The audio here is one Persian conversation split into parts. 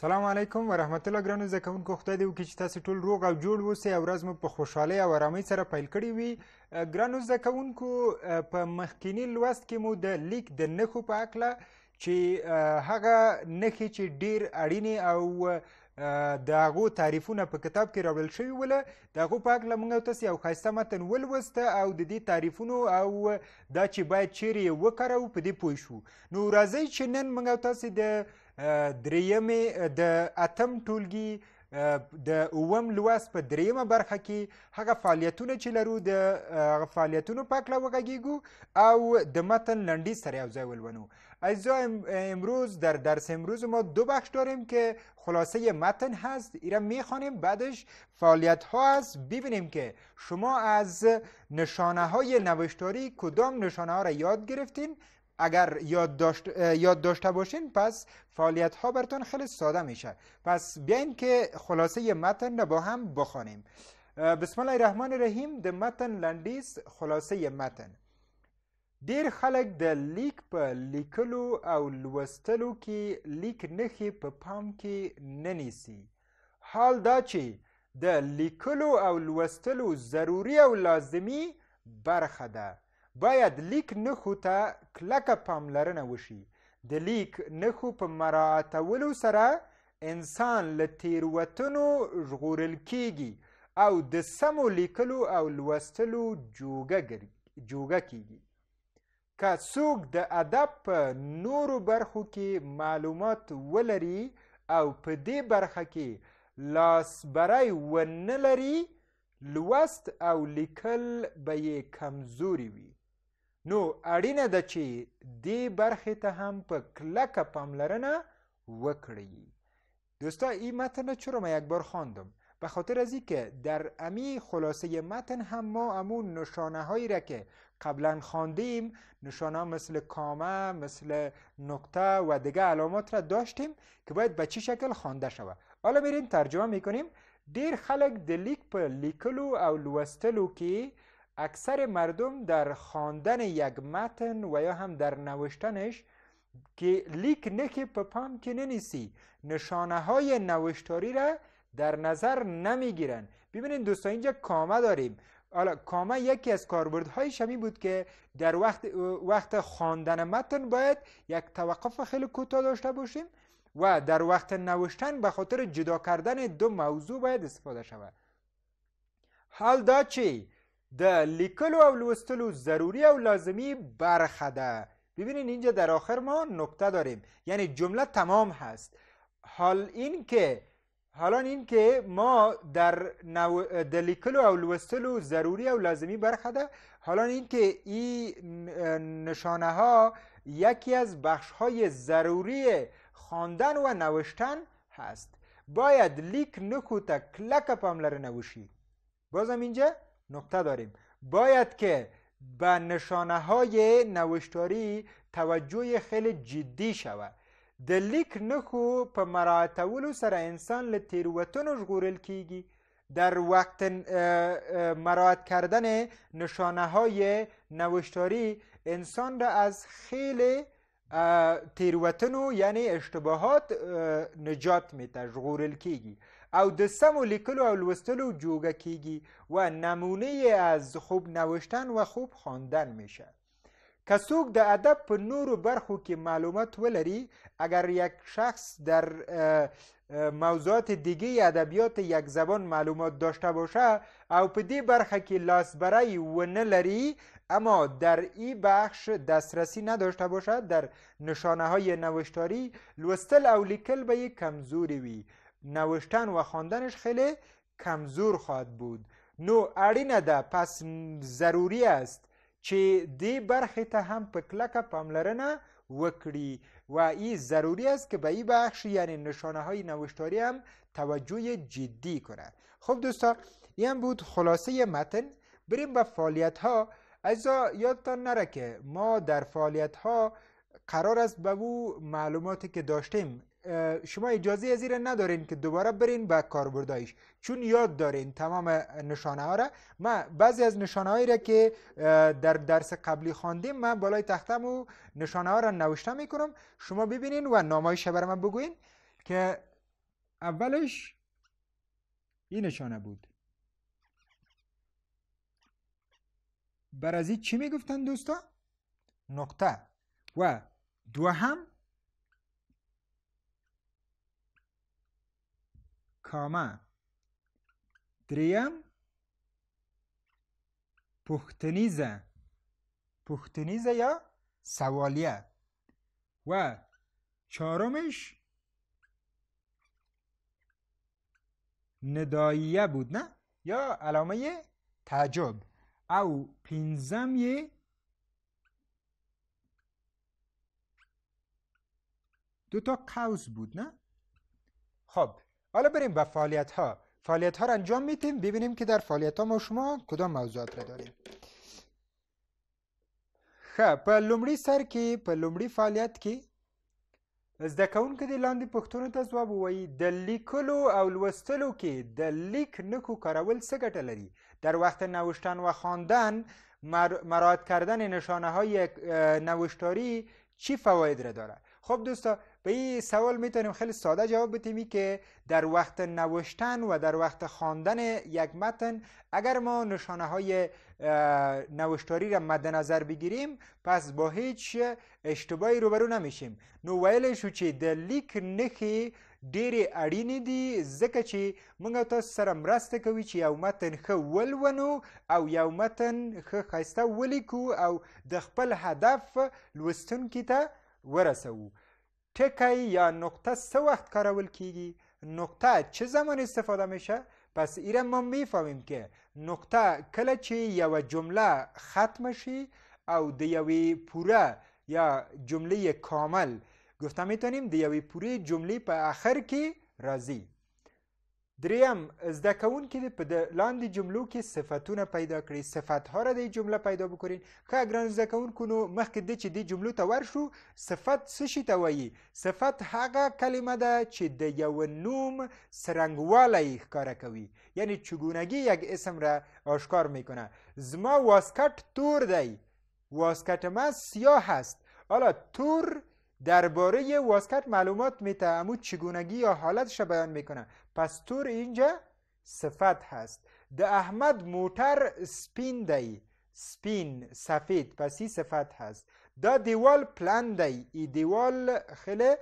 سلام علیکم ورحمت الله ګرانو زده کوونکو خدای دې وکړي چې تاسو ټول روغ او جوړ اوسئ او ورځ مو په خوشحالۍ او ارامۍ سره پیل کړې وي ګرانو زده کوونکو په مخکینی لوست کې مو د لیک د نښو په هکله چې هغه نښې چې ډیر اړینې او د هغو تعریفونه په کتاب کې راوړل شوي وله د هغو په هکله موږ تاسې یو ښایسته متن ولوسته او د دې تعریفونو او دا چې باید چیرې یې وکاروو په دې پوه شو نو راځئ چې نن موږ تاسې د درېیمې د اتم ټولګي د اووم لوست په درېیمه برخه کې هغه فعالیتونه چې لرو د هغه فعالیتونو په هکله وغږیږو او د متن لنډیز سره یو ځای ولولو اجزا امروز در درس امروز ما دو بخش داریم که خلاصه متن هست ایرا میخوانیم بعدش فعالیت ها هست ببینیم که شما از نشانه های نوشتاری کدام نشانه ها را یاد گرفتین اگر یاد, داشت، یاد داشته باشین پس فعالیت ها برتون خیلی ساده میشه پس بیاین که خلاصه متن رو با هم بخوانیم بسم الله الرحمن الرحیم د متن لندیس خلاصه متن دیر خلک د لیک په لیکلو او لوستلو کې لیک نخی په پام کې ننیسی حال دا چې د لیکلو او لوستلو ضروری او لازمی برخه ده باید لیک نښو ته کلکه پاملرنه وشي د لیک نښو په مراعتولو سره انسان له تیروتنو ژغورل کیږي او د سمو لیکلو او لوستلو جوګه جوګه کیږي که څوک د ادب په نورو برخو کې معلومات ولري او په دې برخه کې لاسبری ونه لري لوست او لیکل به یې کمزوري وي نو اړینه ده چې دې برخې ته هم په کلکه پاملرنه وکړي دوستا این متن چرا ما یک بار خواندم به خاطر از که در امی خلاصه متن هم ما امون نشانه هایی را که قبلا خواندیم نشانه مثل کامه مثل نقطه و دیگه علامات را داشتیم که باید به چی شکل خوانده شود حالا میریم ترجمه میکنیم دیر خلق دلیک لیک په لیکلو او لوستلو که اکثر مردم در خواندن یک متن و یا هم در نوشتنش که لیک نکی پام که ننیسی نشانه های نوشتاری را در نظر نمیگیرن ببینید دوستان اینجا کامه داریم حالا کامه یکی از کاربردهای شمی بود که در وقت وقت خواندن متن باید یک توقف خیلی کوتاه داشته باشیم و در وقت نوشتن به خاطر جدا کردن دو موضوع باید استفاده شود حال دا چی د لیکلو او لوستلو ضروری او لازمی برخه ده ببینین اینجا در آخر ما نکته داریم یعنی جمله تمام هست حال این که حالا این که ما در نو... د لیکلو او لوستلو ضروری او لازمی برخه ده حالان این که این نشانه ها یکی از بخش های ضروری خواندن و نوشتن هست باید لیک نکوتا تا کلک پاملر نوشی بازم اینجا نقطه داریم باید که به نشانه های نوشتاری توجه خیلی جدی شود د لیک نخو په مراعتولو سره انسان له تیروتنو ژغورل کیږي در وقت مراعت کردن نشانه های نوشتاری انسان را از خیلی تیروتنو یعنی اشتباهات نجات میده ژغورل کیږي او د سمو لیکلو او لوستلو جوگه کیگی و نمونه از خوب نوشتن و خوب خواندن میشه که څوک د ادب په نورو برخو کې معلومات ولري اگر یک شخص در موضوعات دیگه ادبیات یک زبان معلومات داشته باشه او په دې برخه کې لاسبری و نه لري اما در این بخش دسترسی نداشته باشد در نشانه های نوشتاری لوستل او لیکل به یک کمزوری وی نوشتن و خواندنش خیلی کمزور خواهد بود نو اړینه ده پس ضروری است چې دی برخې ته هم په کلکه پاملرنه وکړي و ای ضروری است که به این بخش یعنی نشانه های نوشتاری هم توجه جدی کنه خب دوستا این بود خلاصه متن بریم به فعالیت ها ازا یادتان نره که ما در فعالیت ها قرار است به او معلوماتی که داشتیم شما اجازه از این ندارین که دوباره برین به کاربردایش چون یاد دارین تمام نشانه ها را من بعضی از نشانه هایی را که در درس قبلی خواندیم من بالای تختم و نشانه ها را نوشته می کنم شما ببینین و نامایش بر من بگوین که اولش این نشانه بود بر چی می گفتن دوستا نقطه و دو هم کاما دریم پختنیزه پختنیزه یا سوالیه و چهارمش نداییه بود نه یا علامه تعجب او پینزم دو تا قوس بود نه خب حالا بریم به فعالیت ها فعالیت ها را انجام میتیم ببینیم که در فعالیت ها ما شما کدام موضوعات را داریم خب په لومړي سر کې په لومړي فعالیت کې زده کوونکي د لاندې پوښتنو ته ځواب ووایي د لیکلو او لوستلو کې د لیک نکو کارول څه ګټه لري در وقت نوشتن و خواندن مراد کردن نشانه های نوشتاری چی فواید را داره خب دوستا به این سوال میتونیم خیلی ساده جواب بتیمی که در وقت نوشتن و در وقت خواندن یک متن اگر ما نشانه های نوشتاری را مد نظر بگیریم پس با هیچ اشتباهی روبرو نمیشیم نو ویل شو چې د لیک نخي ډېرې اړینې دي ځکه چې موږ تاسو سره مرسته کوي چې یو متن ښه ولونو او یو متن ښه ښایسته ولیکو او د خپل هدف لوستونکي ته ورسوو تکی یا نقطه سه وقت کارول کیگی نقطه چه زمان استفاده میشه پس ایره ما میفهمیم که نقطه کله یا یو جمله ختم شی او د پوره یا جمله کامل گفته میتونیم د پوری پوره جمله په آخر کی راځي دریم زده کوونکي دې په لاندې جملو کې صفتونه پیدا کړي صفتها را د جمله پیدا وکړي ښه ګران زده کوونکو نو مخکې دې چې دې جملو ته ورشو صفت څه شي ته وایي صفت هغه کلمه ده چې د یو نوم څرنګوالی ښکاره کوي یعنی چگونگی یک اسم را آشکار میکنه زما واسکټ تور دی واسکټ من سیاه هست حالا تور درباره واسکت معلومات میته امو چگونگی یا حالتش بیان میکنه پس تور اینجا صفت هست د احمد موتر سپین دی سپین سفید پس این صفت هست دا دیوال پلان دی ای دیوال خیلی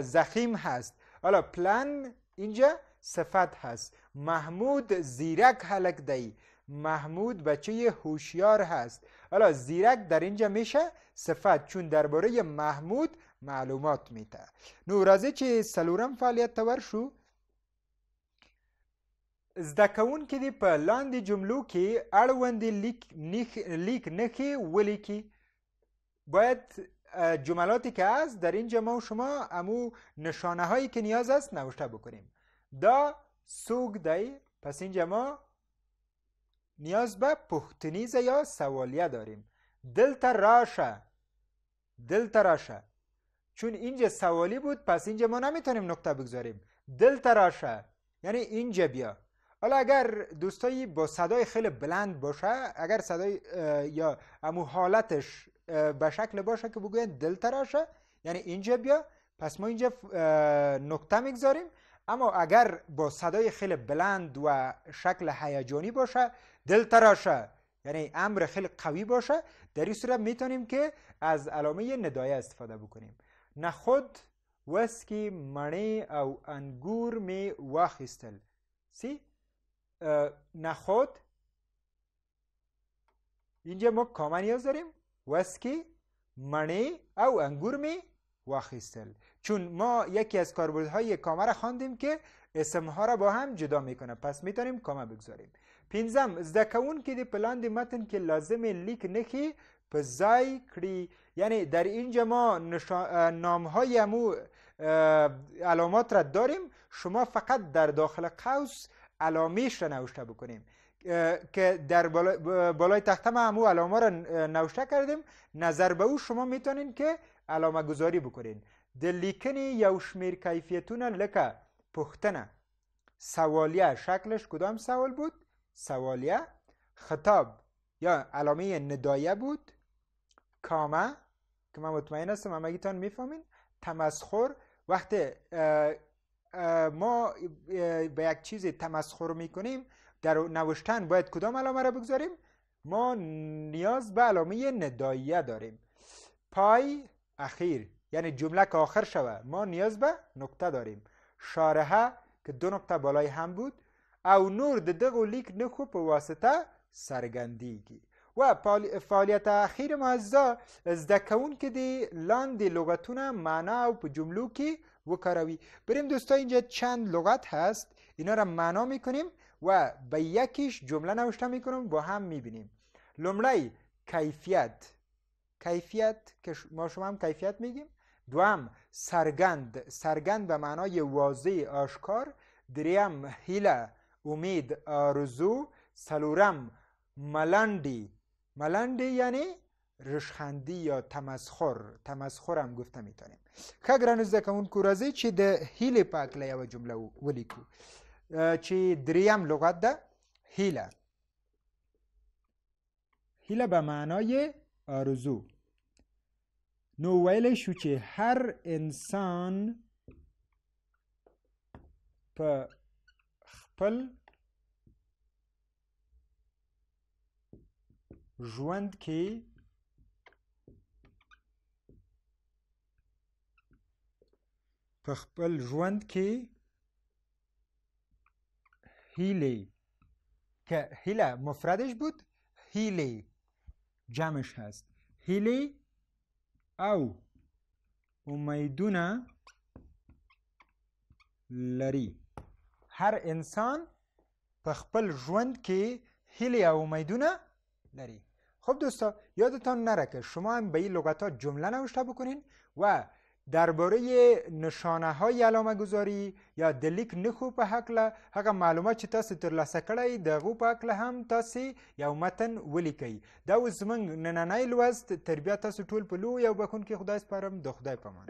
زخیم هست حالا پلان اینجا صفت هست محمود زیرک حلق دی محمود بچه هوشیار هست حالا زیرک در اینجا میشه صفت چون درباره محمود معلومات میته نو راځي چې سلورم فعالیت ته ورشو زده کوونکي دې په لاندې جملو کې اړوند لیک نیخ لیک نخې ولیکي باید جملاتی که از در اینجا ما و شما امو نشانه هایی که نیاز است نوشته بکنیم دا سوگ دای پس اینجا ما نیاز به پختنیز یا سوالیه داریم دلتا راشه دلتا راشه چون اینجا سوالی بود پس اینجا ما نمیتونیم نقطه بگذاریم دل تراشه یعنی اینجا بیا حالا اگر دوستایی با صدای خیلی بلند باشه اگر صدای یا امو حالتش به شکل باشه که بگوین دل تراشه یعنی اینجا بیا پس ما اینجا نقطه میگذاریم اما اگر با صدای خیلی بلند و شکل هیجانی باشه دل تراشه یعنی امر خیلی قوی باشه در این صورت میتونیم که از علامه ندایه استفاده بکنیم نخود وسکې مڼې او انګور مې واخیستل سی نخود اینجا ما کامن یاز داریم وسکی منی او انگور می واخیستل چون ما یکی از کاربردهای کامه را خواندیم که اسمها را با هم جدا میکنه پس میتونیم کامه بگذاریم پنځم زده کوونکي د پلان د متن کې لازمې لیک نښې په کری یعنی در اینجا ما های امو علامات را داریم شما فقط در داخل قوس علامیش را نوشته بکنیم که در بالای تخته ما همو علامه را نوشته کردیم نظر به او شما میتونین که علامه گذاری بکنین د لیکن یوشمیر شمیر لکه پختنه سوالیه شکلش کدام سوال بود؟ سوالیه خطاب یا علامه ندایه بود کامه که من مطمئن هستم همگیتان میفهمین تمسخر وقتی ما به یک چیز تمسخر میکنیم در نوشتن باید کدام علامه را بگذاریم ما نیاز به علامه نداییه داریم پای اخیر یعنی جمله که آخر شوه ما نیاز به نقطه داریم شارحه که دو نقطه بالای هم بود او نور د و لیک نه په واسطه سرگندیگی و فعالیت اخیر ما زده که دی لاندې لغتونه معنا او په جملو کې وکاروی بریم دوستا اینجا چند لغت هست اینا را معنا میکنیم و به یکیش جمله نوشته میکنم با هم میبینیم لمړی کیفیت کیفیت که ما شما هم کیفیت میگیم دوم سرگند سرگند به معنای واضح آشکار دریم هیله امید آرزو سلورم ملندی ملنده یعنی رشخندی یا تمسخر تمسخر هم گفته میتونیم که ګرانو زده اون راځئ چې د هیل پاک لیا یوه جمله ولیکو چی دریم لغت ده هیله هیله به معنای آرزو نو ویل شو چې هر انسان په خپل ژوند کې په خپل ژوند کې هیله که هیله مفردش بود هیله جمعش هست هیله او امیدونه لري هر انسان په خپل ژوند کې هیله او امیدونه لري خب دوستا یادتان نره که شما هم به این لغت ها جمله نوشته بکنین و درباره نشانه های علامه گذاری یا دلیک نخو په حقله هغه معلومات چې تاسو ترلاسه کړی د هغو په حقله هم تاسو یو متن ولیکئ دا اوس زموږ نننی لوست تربیه تاسو ټول په لوی او بخونکي خدای سپارم د خدای پامان